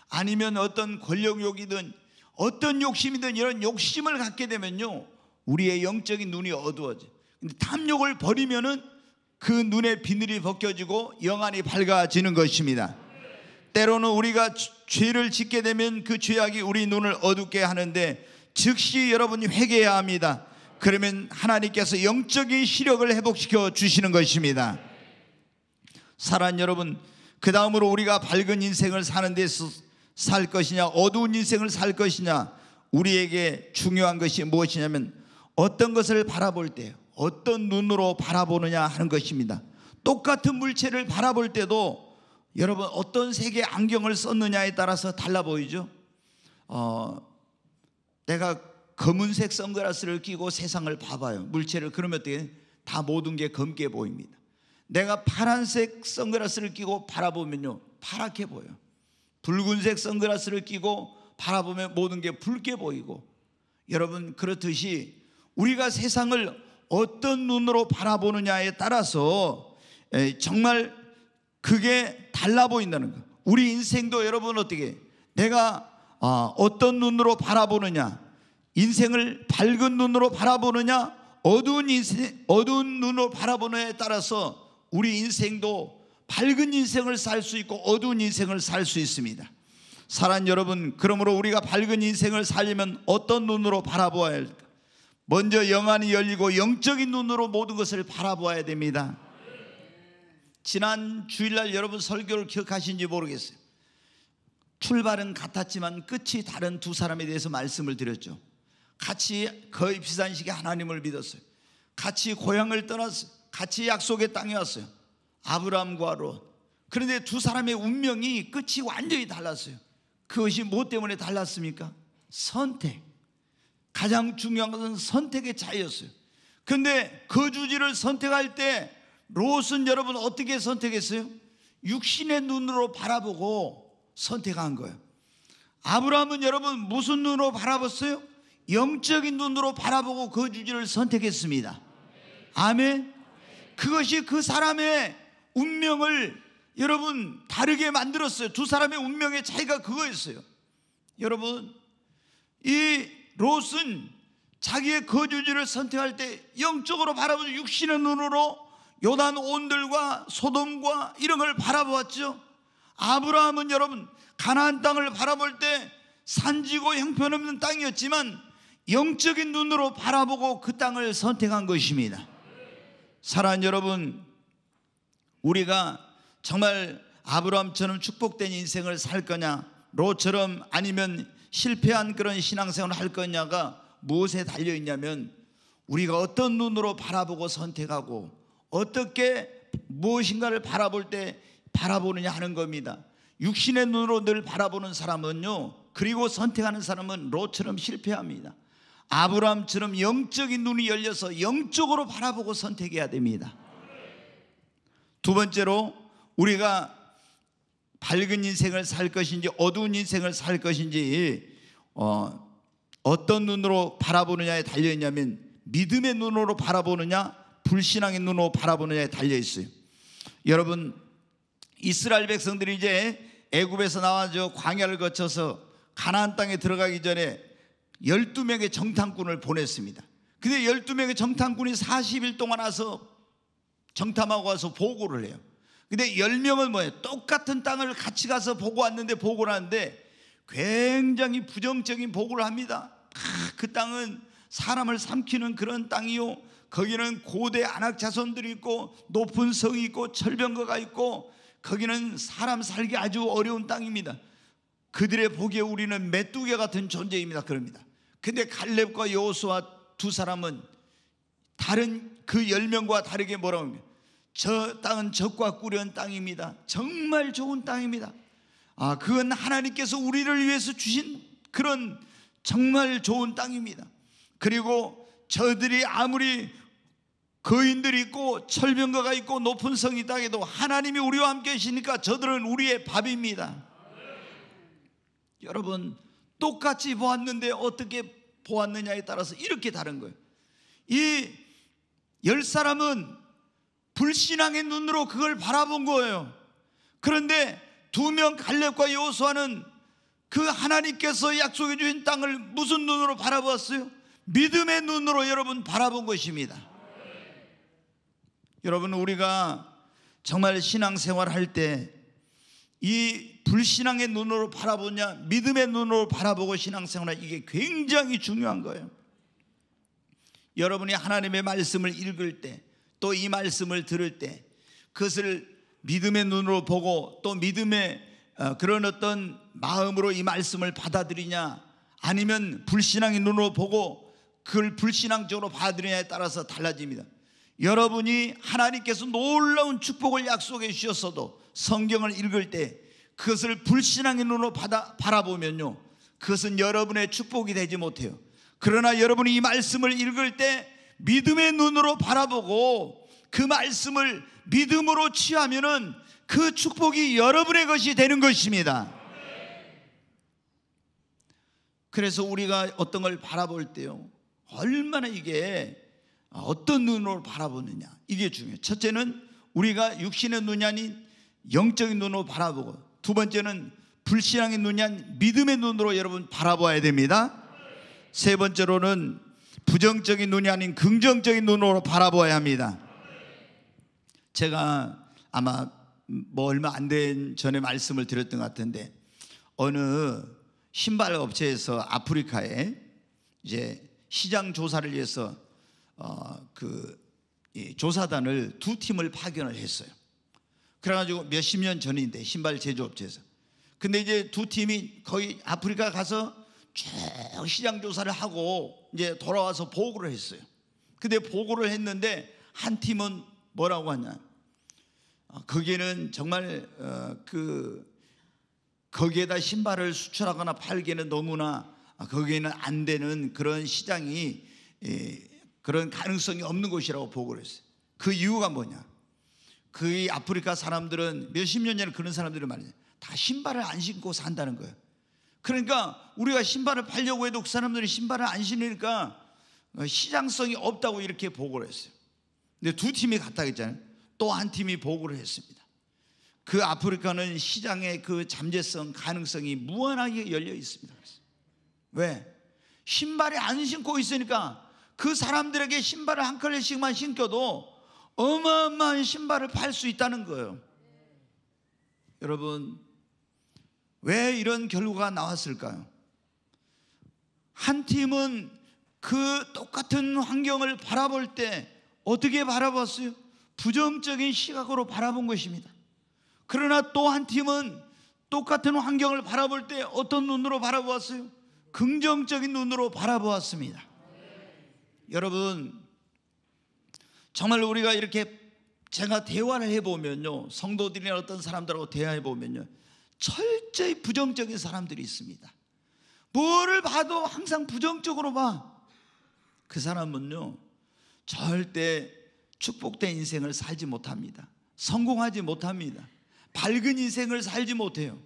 아니면 어떤 권력욕이든 어떤 욕심이든 이런 욕심을 갖게 되면요. 우리의 영적인 눈이 어두워져. 근데 탐욕을 버리면은 그눈에 비늘이 벗겨지고 영안이 밝아지는 것입니다. 때로는 우리가 죄를 짓게 되면 그 죄악이 우리 눈을 어둡게 하는데 즉시 여러분이 회개해야 합니다. 그러면 하나님께서 영적인 시력을 회복시켜 주시는 것입니다. 사랑 여러분, 그 다음으로 우리가 밝은 인생을 사는 데서 살 것이냐, 어두운 인생을 살 것이냐, 우리에게 중요한 것이 무엇이냐면 어떤 것을 바라볼 때요. 어떤 눈으로 바라보느냐 하는 것입니다. 똑같은 물체를 바라볼 때도 여러분 어떤 색의 안경을 썼느냐에 따라서 달라 보이죠. 어, 내가 검은색 선글라스를 끼고 세상을 봐봐요. 물체를 그러면 어떻게 다 모든 게 검게 보입니다. 내가 파란색 선글라스를 끼고 바라보면요 파랗게 보여. 붉은색 선글라스를 끼고 바라보면 모든 게 붉게 보이고 여러분 그렇듯이 우리가 세상을 어떤 눈으로 바라보느냐에 따라서 정말 그게 달라 보인다는 거. 우리 인생도 여러분 어떻게 내가 아, 어떤 눈으로 바라보느냐, 인생을 밝은 눈으로 바라보느냐, 어두운 인생, 어두운 눈으로 바라보느냐에 따라서 우리 인생도 밝은 인생을 살 수 있고 어두운 인생을 살 수 있습니다. 사랑 여러분, 그러므로 우리가 밝은 인생을 살려면 어떤 눈으로 바라보아야 할까? 먼저 영안이 열리고 영적인 눈으로 모든 것을 바라보아야 됩니다. 지난 주일날 여러분 설교를 기억하신지 모르겠어요. 출발은 같았지만 끝이 다른 두 사람에 대해서 말씀을 드렸죠. 같이 거의 비슷한 시기에 하나님을 믿었어요. 같이 고향을 떠났어요. 같이 약속의 땅에 왔어요. 아브라함과 롯. 그런데 두 사람의 운명이 끝이 완전히 달랐어요. 그것이 뭐 때문에 달랐습니까? 선택. 가장 중요한 것은 선택의 차이였어요. 근데 거주지를 그 선택할 때 롯은 여러분 어떻게 선택했어요? 육신의 눈으로 바라보고 선택한 거예요. 아브라함은 여러분 무슨 눈으로 바라봤어요? 영적인 눈으로 바라보고 거주지를 그 선택했습니다. 아멘. 그것이 그 사람의 운명을 여러분 다르게 만들었어요. 두 사람의 운명의 차이가 그거였어요. 여러분 이 롯은 자기의 거주지를 선택할 때 영적으로 바라보는 육신의 눈으로 요단 온들과 소돔과 이런 걸 바라보았죠. 아브라함은 여러분 가나안 땅을 바라볼 때 산지고 형편없는 땅이었지만 영적인 눈으로 바라보고 그 땅을 선택한 것입니다. 사랑 여러분 우리가 정말 아브라함처럼 축복된 인생을 살 거냐 로처럼 아니면 실패한 그런 신앙생활을 할 거냐가 무엇에 달려 있냐면 우리가 어떤 눈으로 바라보고 선택하고 어떻게 무엇인가를 바라볼 때 바라보느냐 하는 겁니다. 육신의 눈으로 늘 바라보는 사람은요. 그리고 선택하는 사람은 로처럼 실패합니다. 아브라함처럼 영적인 눈이 열려서 영적으로 바라보고 선택해야 됩니다. 두 번째로 우리가 밝은 인생을 살 것인지 어두운 인생을 살 것인지 어, 어떤 눈으로 바라보느냐에 달려 있냐면 믿음의 눈으로 바라보느냐 불신앙의 눈으로 바라보느냐에 달려 있어요. 여러분 이스라엘 백성들이 이제 애굽에서 나와 서 광야를 거쳐서 가나안 땅에 들어가기 전에 12명의 정탐꾼을 보냈습니다. 근데 12명의 정탐꾼이 40일 동안 와서 정탐하고 와서 보고를 해요. 근데 열명은 뭐예요? 똑같은 땅을 같이 가서 보고 왔는데 보고를 하는데 굉장히 부정적인 보고를 합니다. 아, 그 땅은 사람을 삼키는 그런 땅이요. 거기는 고대 안악자손들이 있고 높은 성이 있고 철병거가 있고 거기는 사람 살기 아주 어려운 땅입니다. 그들의 보기에 우리는 메뚜기 같은 존재입니다. 그럽니다. 근데 갈렙과 여호수아 두 사람은 다른 그 열명과 다르게 뭐라고 합니까? 저 땅은 적과 꾸려온 땅입니다. 정말 좋은 땅입니다. 아, 그건 하나님께서 우리를 위해서 주신 그런 정말 좋은 땅입니다. 그리고 저들이 아무리 거인들이 있고 철병가가 있고 높은 성이 땅에도 하나님이 우리와 함께 계시니까 저들은 우리의 밥입니다. 여러분 똑같이 보았는데 어떻게 보았느냐에 따라서 이렇게 다른 거예요. 이 열 사람은 불신앙의 눈으로 그걸 바라본 거예요. 그런데 두 명 갈렙과 여호수아는 그 하나님께서 약속해 주신 땅을 무슨 눈으로 바라보았어요? 믿음의 눈으로 여러분 바라본 것입니다. 여러분 우리가 정말 신앙생활 할 때 이 불신앙의 눈으로 바라보냐 믿음의 눈으로 바라보고 신앙생활 이게 굉장히 중요한 거예요. 여러분이 하나님의 말씀을 읽을 때 또이 말씀을 들을 때 그것을 믿음의 눈으로 보고 또 믿음의 어, 그런 어떤 마음으로 이 말씀을 받아들이냐 아니면 불신앙의 눈으로 보고 그걸 불신앙적으로 받아들이냐에 따라서 달라집니다. 여러분이 하나님께서 놀라운 축복을 약속해 주셨어도 성경을 읽을 때 그것을 불신앙의 눈으로 받아, 바라보면요. 그것은 여러분의 축복이 되지 못해요. 그러나 여러분이 이 말씀을 읽을 때 믿음의 눈으로 바라보고 그 말씀을 믿음으로 취하면은 그 축복이 여러분의 것이 되는 것입니다. 그래서 우리가 어떤 걸 바라볼 때요. 얼마나 이게 어떤 눈으로 바라보느냐. 이게 중요해요. 첫째는 우리가 육신의 눈이 아닌 영적인 눈으로 바라보고 두 번째는 불신앙의 눈이 아닌 믿음의 눈으로 여러분 바라봐야 됩니다. 세 번째로는 부정적인 눈이 아닌 긍정적인 눈으로 바라보아야 합니다. 제가 아마 뭐 얼마 안 된 전에 말씀을 드렸던 것 같은데 어느 신발 업체에서 아프리카에 이제 시장 조사를 위해서 어그 조사단을 두 팀을 파견을 했어요. 그래가지고 몇십 년 전인데 신발 제조업체에서. 근데 이제 두 팀이 거의 아프리카 가서 쭉 시장 조사를 하고 이제 돌아와서 보고를 했어요. 근데 보고를 했는데 한 팀은 뭐라고 하냐? 아, 거기는 정말 어, 그 거기에다 신발을 수출하거나 팔기는 너무나 아, 거기에는 안 되는 그런 시장이 그런 가능성이 없는 곳이라고 보고를 했어요. 그 이유가 뭐냐? 그 아프리카 사람들은 몇십 년 전에 그런 사람들을 말이죠. 다 신발을 안 신고 산다는 거예요. 그러니까 우리가 신발을 팔려고 해도 그 사람들이 신발을 안 신으니까 어, 시장성이 없다고 이렇게 보고를 했어요. 근데 두 팀이 갔다 했잖아요. 또 한 팀이 보고를 했습니다. 그 아프리카는 시장의 그 잠재성, 가능성이 무한하게 열려 있습니다. 왜? 신발이 안 신고 있으니까 그 사람들에게 신발을 한 컬레씩만 신겨도 어마어마한 신발을 팔 수 있다는 거예요. 여러분, 왜 이런 결과가 나왔을까요? 한 팀은 그 똑같은 환경을 바라볼 때 어떻게 바라봤어요? 부정적인 시각으로 바라본 것입니다. 그러나 또 한 팀은 똑같은 환경을 바라볼 때 어떤 눈으로 바라보았어요? 긍정적인 눈으로 바라보았습니다. 여러분, 정말 우리가 이렇게 제가 대화를 해보면요. 성도들이나 어떤 사람들하고 대화해보면요. 철저히 부정적인 사람들이 있습니다. 뭐를 봐도 항상 부정적으로 봐. 그 사람은요, 절대 축복된 인생을 살지 못합니다. 성공하지 못합니다. 밝은 인생을 살지 못해요.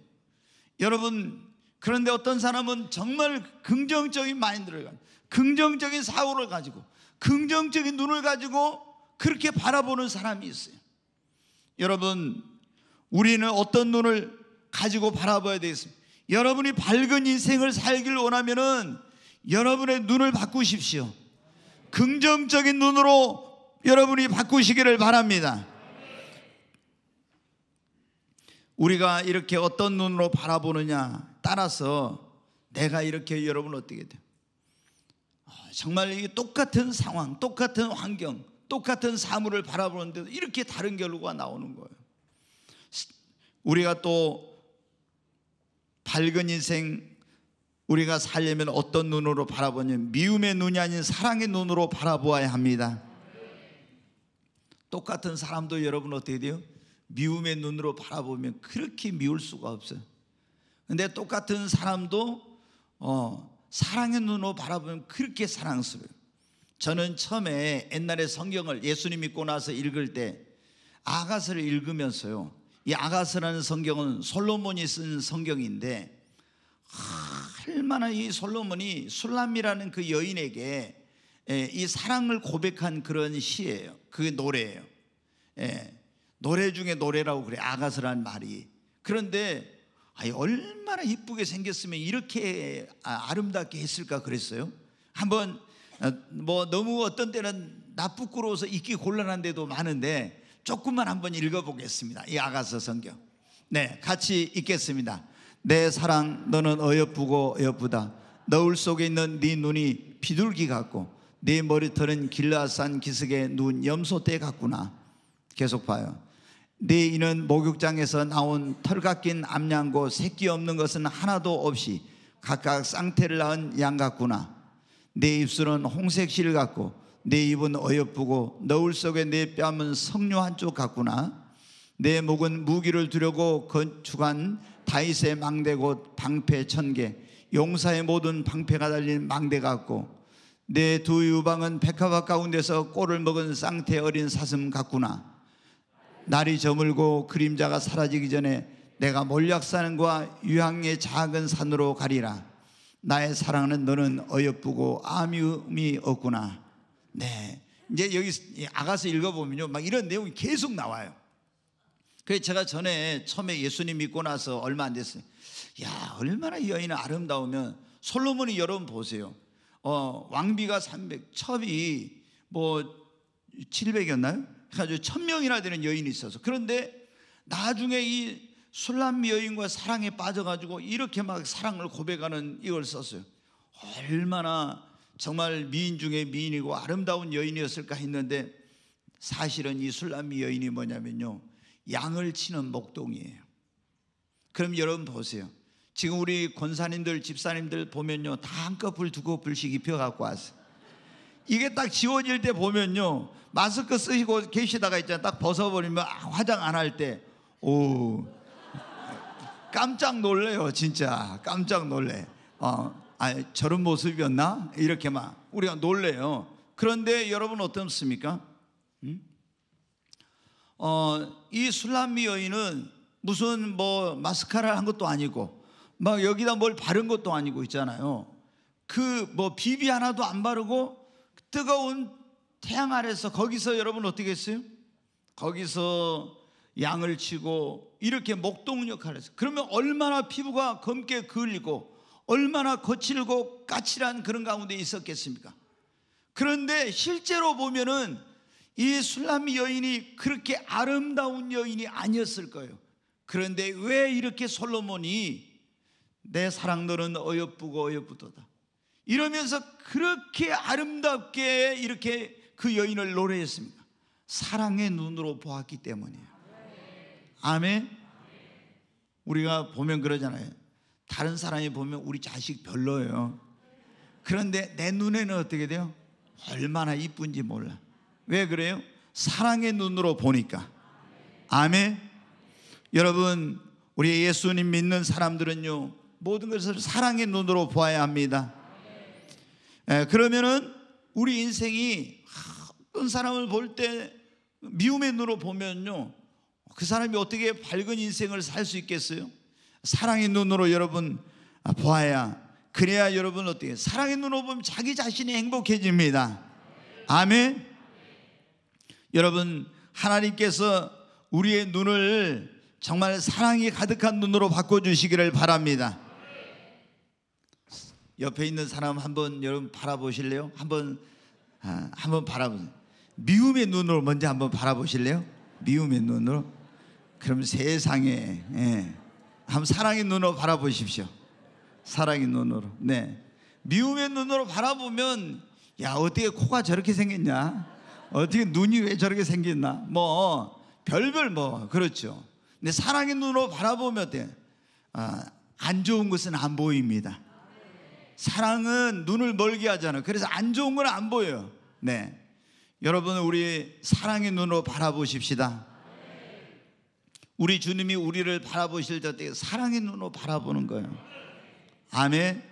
여러분, 그런데 어떤 사람은 정말 긍정적인 마인드를 가지고, 긍정적인 사고를 가지고, 긍정적인 눈을 가지고 그렇게 바라보는 사람이 있어요. 여러분, 우리는 어떤 눈을 가지고 바라봐야 되겠습니다. 여러분이 밝은 인생을 살길 원하면은 여러분의 눈을 바꾸십시오. 긍정적인 눈으로 여러분이 바꾸시기를 바랍니다. 우리가 이렇게 어떤 눈으로 바라보느냐 따라서 내가 이렇게 여러분 어떻게 돼요? 아, 정말 이 똑같은 상황, 똑같은 환경, 똑같은 사물을 바라보는데 이렇게 다른 결과가 나오는 거예요. 우리가 또 밝은 인생 우리가 살려면 어떤 눈으로 바라보냐면 미움의 눈이 아닌 사랑의 눈으로 바라보아야 합니다. 똑같은 사람도 여러분 어떻게 돼요? 미움의 눈으로 바라보면 그렇게 미울 수가 없어요. 근데 똑같은 사람도 어, 사랑의 눈으로 바라보면 그렇게 사랑스러워요. 저는 처음에 옛날에 성경을 예수님 믿고 나서 읽을 때 아가서를 읽으면서요. 이 아가스라는 성경은 솔로몬이 쓴 성경인데 얼마나 이 솔로몬이 술람이라는 그 여인에게 예, 이 사랑을 고백한 그런 시예요. 그 노래예요. 예, 노래 중에 노래라고 그래. 아가스라는 말이. 그런데 얼마나 이쁘게 생겼으면 이렇게 아, 아름답게 했을까 그랬어요. 한번 어, 뭐 너무 어떤 때는 나 부끄러워서 입기 곤란한 데도 많은데 조금만 한번 읽어보겠습니다. 이 아가서 성경. 네, 같이 읽겠습니다. 내 사랑, 너는 어여쁘고 어여쁘다. 너울 속에 있는 네 눈이 비둘기 같고 네 머리털은 길라산 기슭에 누 염소떼 같구나. 계속 봐요. 네 이는 목욕장에서 나온 털 깎인 암양고 새끼 없는 것은 하나도 없이 각각 쌍태를 낳은 양 같구나. 네 입술은 홍색 실 같고 네 입은 어여쁘고 너울 속에 네 뺨은 석류 한쪽 같구나. 내 네 목은 무기를 두려고 건축한 다윗의 망대 곧 방패 천 개, 용사의 모든 방패가 달린 망대 같고 내두 네 유방은 백합화 가운데서 꼴을 먹은 쌍태 어린 사슴 같구나. 날이 저물고 그림자가 사라지기 전에 내가 몰약산과 유향의 작은 산으로 가리라. 나의 사랑하는 너는 어여쁘고 아미움이 없구나. 네. 이제 여기 아가서 읽어보면요. 막 이런 내용이 계속 나와요. 그래서 제가 전에 처음에 예수님 믿고 나서 얼마 안 됐어요. 야, 얼마나 여인은 아름다우면 솔로몬이 여러분 보세요. 어, 왕비가 300, 첩이 뭐 700이었나요? 그래가지고 1000명이나 되는 여인이 있어서. 그런데 나중에 이 술람 여인과 사랑에 빠져가지고 이렇게 막 사랑을 고백하는 이걸 썼어요. 얼마나 정말 미인 중에 미인이고 아름다운 여인이었을까 했는데 사실은 이 술람미 여인이 뭐냐면요. 양을 치는 목동이에요. 그럼 여러분 보세요. 지금 우리 권사님들, 집사님들 보면요. 다 한꺼풀 두 꺼풀씩 입혀 갖고 왔어 요 이게 딱 지워질 때 보면요. 마스크 쓰시고 계시다가 있잖아요. 딱 벗어버리면 아, 화장 안 할 때, 오. 깜짝 놀래요, 진짜. 깜짝 놀래. 어. 아, 저런 모습이었나? 이렇게 막 우리가 놀래요. 그런데 여러분 어떻습니까? 음? 어, 이 술람미 여인은 무슨 뭐 마스카라 한 것도 아니고 막 여기다 뭘 바른 것도 아니고 있잖아요. 그 뭐 비비 하나도 안 바르고 뜨거운 태양 아래서 거기서 여러분 어떻게 했어요? 거기서 양을 치고 이렇게 목동력 아래서 그러면 얼마나 피부가 검게 그을리고 얼마나 거칠고 까칠한 그런 가운데 있었겠습니까? 그런데 실제로 보면은 이 술람 여인이 그렇게 아름다운 여인이 아니었을 거예요. 그런데 왜 이렇게 솔로몬이 내 사랑 너는 어여쁘고 어여쁘도다. 이러면서 그렇게 아름답게 이렇게 그 여인을 노래했습니까? 사랑의 눈으로 보았기 때문이에요. 아멘. 우리가 보면 그러잖아요. 다른 사람이 보면 우리 자식 별로예요. 그런데 내 눈에는 어떻게 돼요? 얼마나 이쁜지 몰라. 왜 그래요? 사랑의 눈으로 보니까. 아멘. 여러분, 우리 예수님 믿는 사람들은요, 모든 것을 사랑의 눈으로 보아야 합니다. 에, 예, 그러면은 우리 인생이 어떤 사람을 볼 때 미움의 눈으로 보면요, 그 사람이 어떻게 밝은 인생을 살 수 있겠어요? 사랑의 눈으로 여러분 아, 보아야 그래야 여러분 어떻게 사랑의 눈으로 보면 자기 자신이 행복해집니다. 아멘. 여러분 하나님께서 우리의 눈을 정말 사랑이 가득한 눈으로 바꿔 주시기를 바랍니다. 옆에 있는 사람 한번 여러분 바라보실래요? 한번 아, 한번 바라보세요. 미움의 눈으로 먼저 한번 바라보실래요? 미움의 눈으로. 그럼 세상에 예. 한번 사랑의 눈으로 바라보십시오. 사랑의 눈으로. 네. 미움의 눈으로 바라보면 야, 어떻게 코가 저렇게 생겼냐? 어떻게 눈이 왜 저렇게 생겼나? 뭐 별별 뭐 그렇죠. 근데 사랑의 눈으로 바라보면 돼. 아, 안 좋은 것은 안 보입니다. 사랑은 눈을 멀게 하잖아. 그래서 안 좋은 건 안 보여요. 네. 여러분 우리 사랑의 눈으로 바라보십시다. 우리 주님이 우리를 바라보실 때 사랑의 눈으로 바라보는 거예요. 아멘.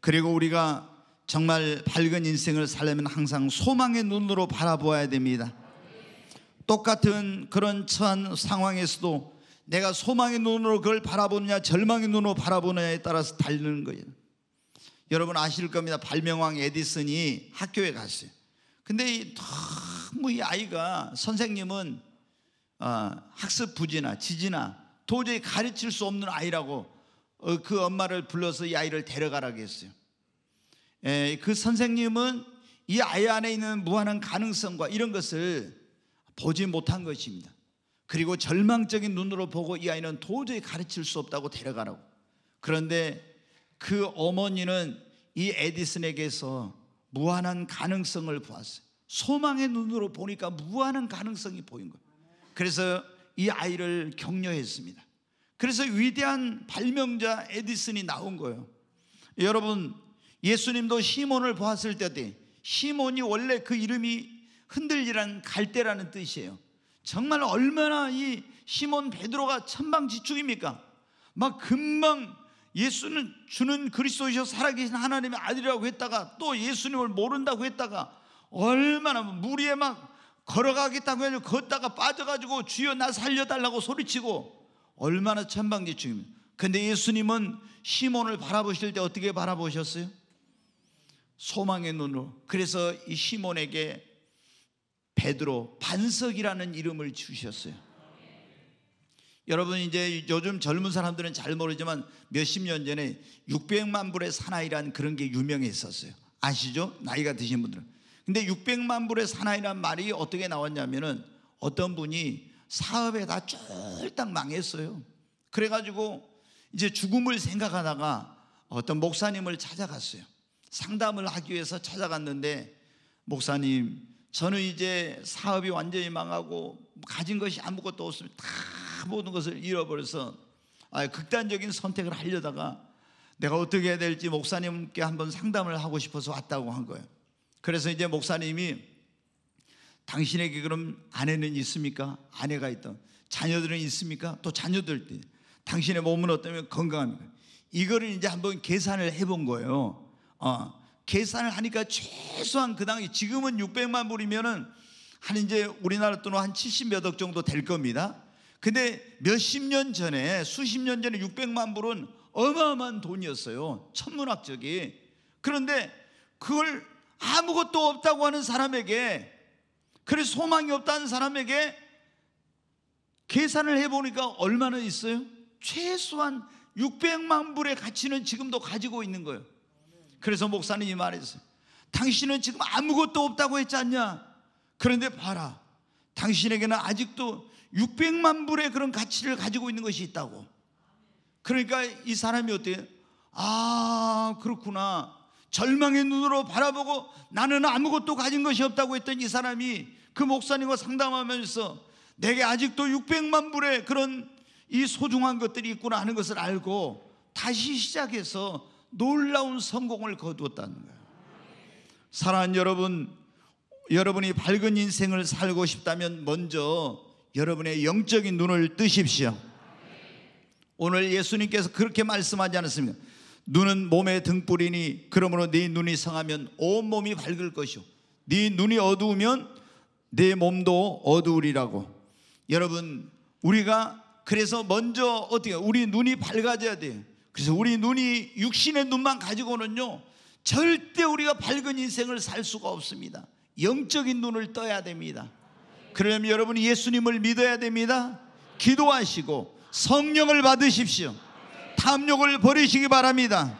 그리고 우리가 정말 밝은 인생을 살려면 항상 소망의 눈으로 바라보아야 됩니다. 똑같은 그런 처한 상황에서도 내가 소망의 눈으로 그걸 바라보느냐 절망의 눈으로 바라보느냐에 따라서 달리는 거예요. 여러분 아실 겁니다. 발명왕 에디슨이 학교에 갔어요. 근데 너무 뭐 이 아이가 선생님은 어, 학습 부진아 지진아 도저히 가르칠 수 없는 아이라고 어, 그 엄마를 불러서 이 아이를 데려가라고 했어요. 예, 그 선생님은 이 아이 안에 있는 무한한 가능성과 이런 것을 보지 못한 것입니다. 그리고 절망적인 눈으로 보고 이 아이는 도저히 가르칠 수 없다고 데려가라고. 그런데 그 어머니는 이 에디슨에게서 무한한 가능성을 보았어요. 소망의 눈으로 보니까 무한한 가능성이 보인 거예요. 그래서 이 아이를 격려했습니다. 그래서 위대한 발명자 에디슨이 나온 거예요. 여러분, 예수님도 시몬을 보았을 때, 시몬이 원래 그 이름이 흔들리란 갈대라는 뜻이에요. 정말 얼마나 이 시몬 베드로가 천방지축입니까? 막 금방 예수는 주는 그리스도이셔 살아계신 하나님의 아들이라고 했다가 또 예수님을 모른다고 했다가 얼마나 무리에 막 걸어가겠다고 해서 걷다가 빠져가지고 주여 나 살려달라고 소리치고 얼마나 천방지축입니다. 근데 예수님은 시몬을 바라보실 때 어떻게 바라보셨어요? 소망의 눈으로. 그래서 이 시몬에게 베드로 반석이라는 이름을 주셨어요. 여러분 이제 요즘 젊은 사람들은 잘 모르지만 몇십 년 전에 600만 불의 사나이란 그런 게 유명했었어요. 아시죠? 나이가 드신 분들은 근데 600만 불의 사나이란 말이 어떻게 나왔냐면은 어떤 분이 사업에 다 쫄딱 망했어요. 그래가지고 이제 죽음을 생각하다가 어떤 목사님을 찾아갔어요. 상담을 하기 위해서 찾아갔는데 목사님 저는 이제 사업이 완전히 망하고 가진 것이 아무것도 없으면다다 모든 것을 잃어버려서 아, 극단적인 선택을 하려다가 내가 어떻게 해야 될지 목사님께 한번 상담을 하고 싶어서 왔다고 한 거예요. 그래서 이제 목사님이 당신에게 그럼 아내는 있습니까? 아내가 있던 자녀들은 있습니까? 또 자녀들 때 당신의 몸은 어떠면 건강합니까? 이거를 이제 한번 계산을 해본 거예요. 어, 계산을 하니까 최소한 그 당시 지금은 600만 불이면은 한 이제 우리나라 돈으로 한 70 몇 억 정도 될 겁니다. 근데 몇십 년 전에 수십 년 전에 600만 불은 어마어마한 돈이었어요. 천문학적이. 그런데 그걸 아무것도 없다고 하는 사람에게 그래서 소망이 없다는 사람에게 계산을 해보니까 얼마나 있어요? 최소한 600만 불의 가치는 지금도 가지고 있는 거예요. 그래서 목사님이 말했어요. 당신은 지금 아무것도 없다고 했지 않냐? 그런데 봐라. 당신에게는 아직도 600만 불의 그런 가치를 가지고 있는 것이 있다고. 그러니까 이 사람이 어때요? 아, 그렇구나. 절망의 눈으로 바라보고 나는 아무것도 가진 것이 없다고 했던 이 사람이 그 목사님과 상담하면서 내게 아직도 600만 불의 그런 이 소중한 것들이 있구나 하는 것을 알고 다시 시작해서 놀라운 성공을 거두었다는 거예요. 사랑하는 여러분, 여러분이 밝은 인생을 살고 싶다면 먼저 여러분의 영적인 눈을 뜨십시오. 오늘 예수님께서 그렇게 말씀하지 않았습니까? 눈은 몸의 등불이니 그러므로 네 눈이 상하면 온 몸이 밝을 것이요 네 눈이 어두우면 네 몸도 어두우리라고. 여러분 우리가 그래서 먼저 어떻게 우리 눈이 밝아져야 돼요. 그래서 우리 눈이 육신의 눈만 가지고는요 절대 우리가 밝은 인생을 살 수가 없습니다. 영적인 눈을 떠야 됩니다. 그러면 여러분 이 예수님을 믿어야 됩니다. 기도하시고 성령을 받으십시오. 탐욕을 버리시기 바랍니다.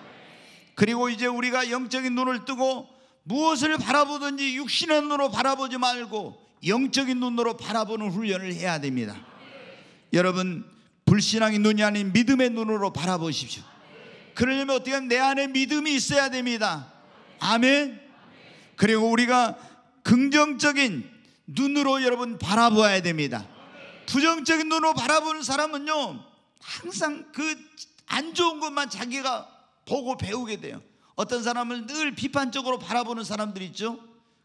그리고 이제 우리가 영적인 눈을 뜨고 무엇을 바라보든지 육신의 눈으로 바라보지 말고 영적인 눈으로 바라보는 훈련을 해야 됩니다. 여러분 불신앙의 눈이 아닌 믿음의 눈으로 바라보십시오. 그러려면 어떻게 하면 내 안에 믿음이 있어야 됩니다. 아멘. 그리고 우리가 긍정적인 눈으로 여러분 바라보아야 됩니다. 부정적인 눈으로 바라보는 사람은요, 항상 그안 좋은 것만 자기가 보고 배우게 돼요. 어떤 사람을 늘 비판적으로 바라보는 사람들 있죠?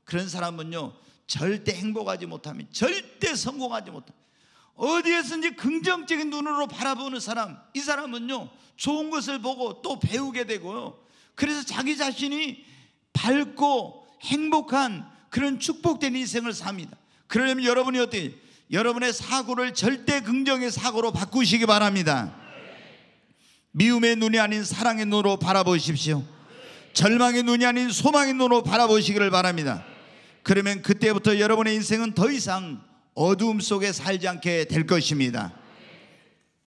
그런 사람은요, 절대 행복하지 못하면 절대 성공하지 못합 어디에서든지 긍정적인 눈으로 바라보는 사람, 이 사람은요, 좋은 것을 보고 또 배우게 되고요. 그래서 자기 자신이 밝고 행복한 그런 축복된 인생을 삽니다. 그러려면 여러분이 어떻게, 여러분의 사고를 절대 긍정의 사고로 바꾸시기 바랍니다. 미움의 눈이 아닌 사랑의 눈으로 바라보십시오. 절망의 눈이 아닌 소망의 눈으로 바라보시기를 바랍니다. 그러면 그때부터 여러분의 인생은 더 이상 어두움 속에 살지 않게 될 것입니다.